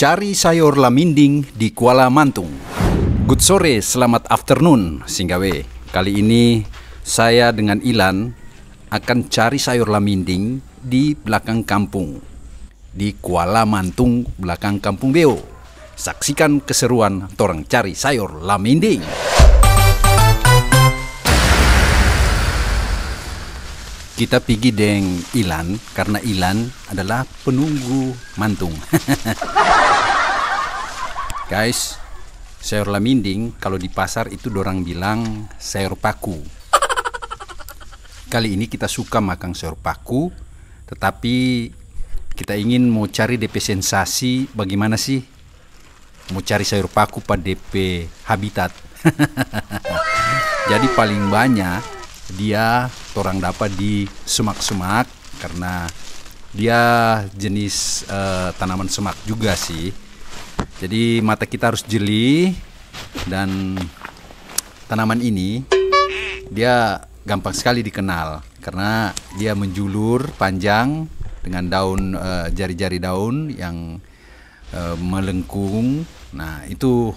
Cari sayur laminding di Kuala Mantung. Good sore, selamat afternoon, Singgawe. Kali ini saya dengan Ilan akan cari sayur laminding di belakang kampung. Di Kuala Mantung, belakang kampung Beo. Saksikan keseruan torang cari sayur laminding. Kita pergi deng Ilan karena Ilan adalah penunggu mantung. Guys, sayur laminding kalau di pasar itu dorang bilang sayur paku. Kali ini kita suka makan sayur paku, tetapi kita ingin mau cari DP sensasi bagaimana sih mau cari sayur paku pada DP habitat. Jadi paling banyak dia orang dapat di semak-semak karena dia jenis uh, tanaman semak juga sih. Jadi mata kita harus jeli dan tanaman ini dia gampang sekali dikenal karena dia menjulur panjang dengan daun eh, jari-jari uh, daun yang uh, melengkung. Nah, itu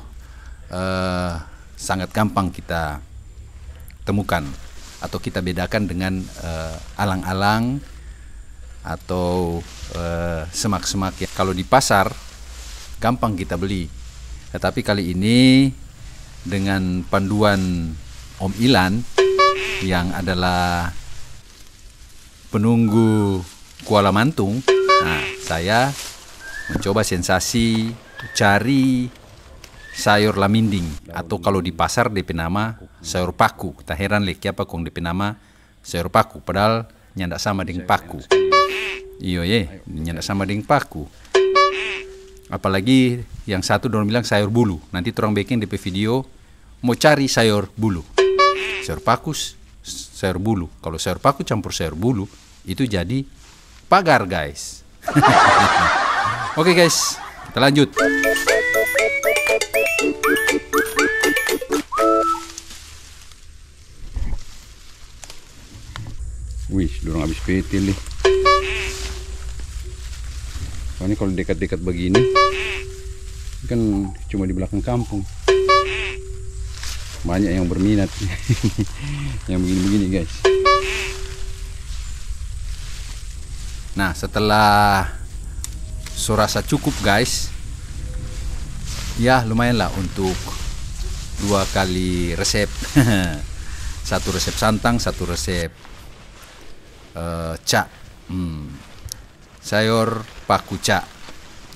uh, sangat gampang kita temukan atau kita bedakan dengan eh, alang-alang uh, atau semak eh, semak-semak ya. Kalau di pasar gampang kita beli. Tetapi kali ini dengan panduan Om Ilan yang adalah penunggu Kuala Mantung, nah, saya mencoba sensasi cari sayur laminding atau kalau di pasar DP nama sayur paku. Tak heran lagi apa kong DP nama sayur paku padahal nyandak sama dengan paku. Iyo ye, nyandak sama dengan paku. Apalagi yang satu dorong bilang sayur bulu. Nanti terang bikin DP video mau cari sayur bulu. Sayur paku, sayur bulu. Kalau sayur paku campur sayur bulu itu jadi pagar guys. Oke okay, guys, kita lanjut. Wih, dorong habis petil nih. Soalnya kalau dekat-dekat begini, kan cuma di belakang kampung. Banyak yang berminat. yang begini-begini guys. Nah, setelah surasa cukup guys, ya lumayan lah untuk dua kali resep satu resep santang satu resep uh, cak hmm. sayur paku cak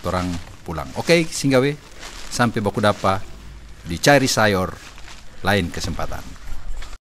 orang pulang oke okay, singgawe sampai baku dapat dicari sayur lain kesempatan